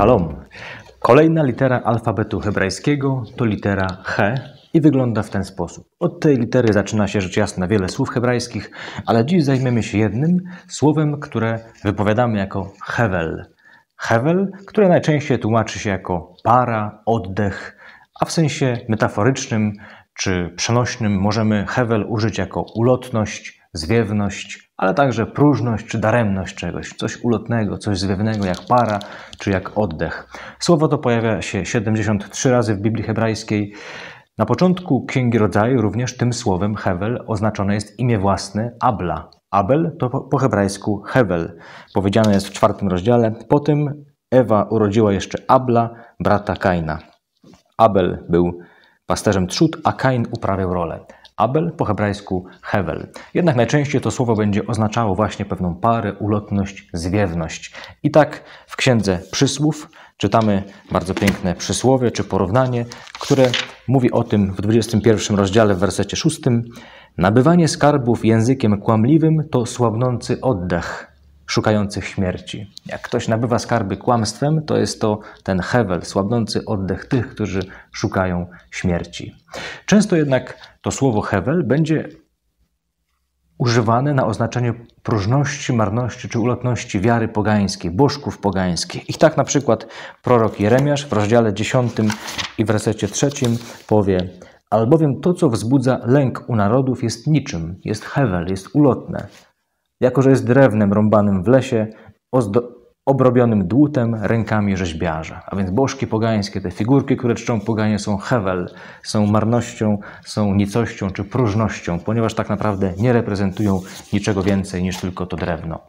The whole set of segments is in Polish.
Shalom. Kolejna litera alfabetu hebrajskiego to litera He i wygląda w ten sposób. Od tej litery zaczyna się rzecz jasna wiele słów hebrajskich, ale dziś zajmiemy się jednym słowem, które wypowiadamy jako Hevel. Hevel, które najczęściej tłumaczy się jako para, oddech, a w sensie metaforycznym czy przenośnym możemy Hevel użyć jako ulotność, zwiewność, ale także próżność czy daremność czegoś, coś ulotnego, coś zwiewnego jak para czy jak oddech. Słowo to pojawia się 73 razy w Biblii Hebrajskiej. Na początku Księgi Rodzaju również tym słowem Hevel oznaczone jest imię własne Abla. Abel to po, hebrajsku Hevel. Powiedziane jest w czwartym rozdziale. Po tym Ewa urodziła jeszcze Abla, brata Kaina. Abel był pasterzem trzód, a Kain uprawiał rolę. Abel po hebrajsku Hevel. Jednak najczęściej to słowo będzie oznaczało właśnie pewną parę, ulotność, zwiewność. I tak w księdze przysłów czytamy bardzo piękne przysłowie czy porównanie, które mówi o tym w 21 rozdziale w wersecie 6. Nabywanie skarbów językiem kłamliwym to słabnący oddech szukających śmierci. Jak ktoś nabywa skarby kłamstwem, to jest to ten hewel, słabnący oddech tych, którzy szukają śmierci. Często jednak to słowo hewel będzie używane na oznaczenie próżności, marności czy ulotności wiary pogańskiej, bożków pogańskich. I tak na przykład prorok Jeremiasz w rozdziale 10 i w resecie 3 powie albowiem to, co wzbudza lęk u narodów jest niczym, jest hewel, jest ulotne jako że jest drewnem rąbanym w lesie, obrobionym dłutem rękami rzeźbiarza. A więc bożki pogańskie, te figurki, które czczą poganie, są hewel, są marnością, są nicością czy próżnością, ponieważ tak naprawdę nie reprezentują niczego więcej niż tylko to drewno.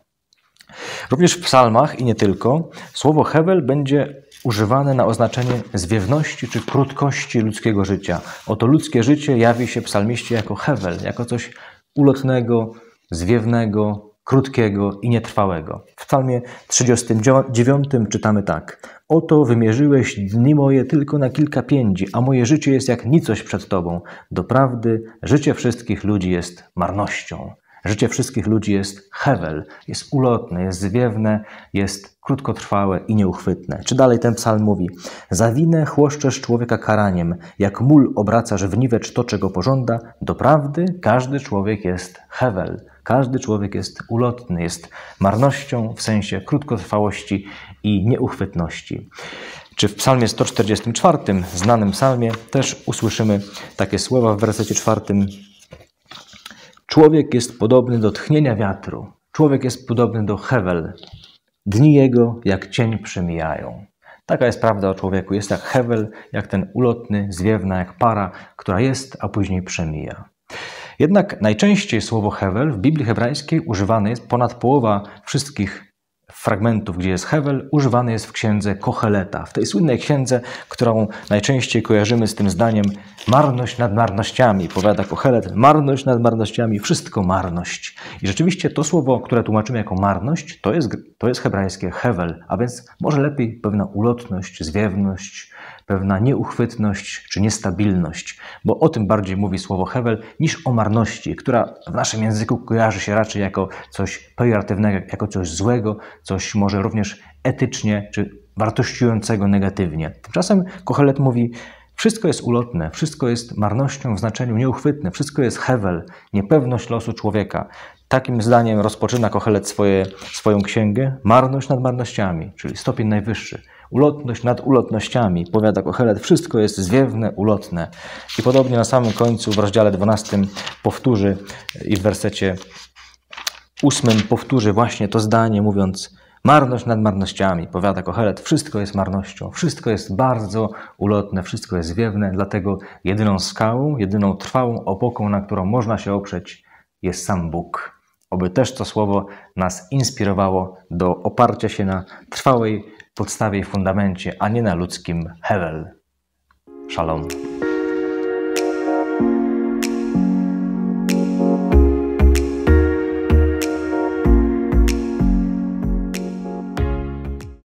Również w psalmach i nie tylko słowo hevel będzie używane na oznaczenie zwiewności czy krótkości ludzkiego życia. Oto ludzkie życie jawi się psalmiście jako hevel, jako coś ulotnego, zwiewnego, krótkiego i nietrwałego. W psalmie 39 czytamy tak. Oto wymierzyłeś dni moje tylko na kilka piędzi, a moje życie jest jak nicość przed Tobą. Doprawdy życie wszystkich ludzi jest marnością. Życie wszystkich ludzi jest hewel, jest ulotne, jest zwiewne, jest krótkotrwałe i nieuchwytne. Czy dalej ten psalm mówi? Za winę chłoszczesz człowieka karaniem, jak mól obracasz w niwecz to, czego pożąda, doprawdy każdy człowiek jest hewel. Każdy człowiek jest ulotny, jest marnością w sensie krótkotrwałości i nieuchwytności. Czy w psalmie 144, znanym psalmie, też usłyszymy takie słowa w wersecie czwartym. Człowiek jest podobny do tchnienia wiatru, człowiek jest podobny do Hewel. Dni jego jak cień przemijają. Taka jest prawda o człowieku. Jest jak Hewel, jak ten ulotny zwiewna, jak para, która jest, a później przemija. Jednak najczęściej słowo Hevel w Biblii hebrajskiej używane jest ponad połowa wszystkich fragmentów, gdzie jest Hevel, używany jest w księdze Kocheleta, w tej słynnej księdze, którą najczęściej kojarzymy z tym zdaniem marność nad marnościami, powiada Kochelet, marność nad marnościami, wszystko marność. I rzeczywiście to słowo, które tłumaczymy jako marność, to jest, to jest hebrajskie Hevel, a więc może lepiej pewna ulotność, zwiewność, pewna nieuchwytność czy niestabilność, bo o tym bardziej mówi słowo hevel niż o marności, która w naszym języku kojarzy się raczej jako coś pejoratywnego, jako coś złego, coś może również etycznie czy wartościującego negatywnie. Tymczasem Kohelet mówi, wszystko jest ulotne, wszystko jest marnością w znaczeniu nieuchwytne, wszystko jest hevel, niepewność losu człowieka. Takim zdaniem rozpoczyna Kohelet swoje, swoją księgę Marność nad marnościami, czyli stopień najwyższy. Ulotność nad ulotnościami, powiada Kohelet, wszystko jest zwiewne, ulotne. I podobnie na samym końcu w rozdziale 12 powtórzy i w wersecie 8 powtórzy właśnie to zdanie, mówiąc marność nad marnościami, powiada Kohelet, wszystko jest marnością, wszystko jest bardzo ulotne, wszystko jest zwiewne, dlatego jedyną skałą, jedyną trwałą opoką, na którą można się oprzeć, jest sam Bóg. Oby też to słowo nas inspirowało do oparcia się na trwałej podstawie i fundamencie, a nie na ludzkim hevel. Shalom.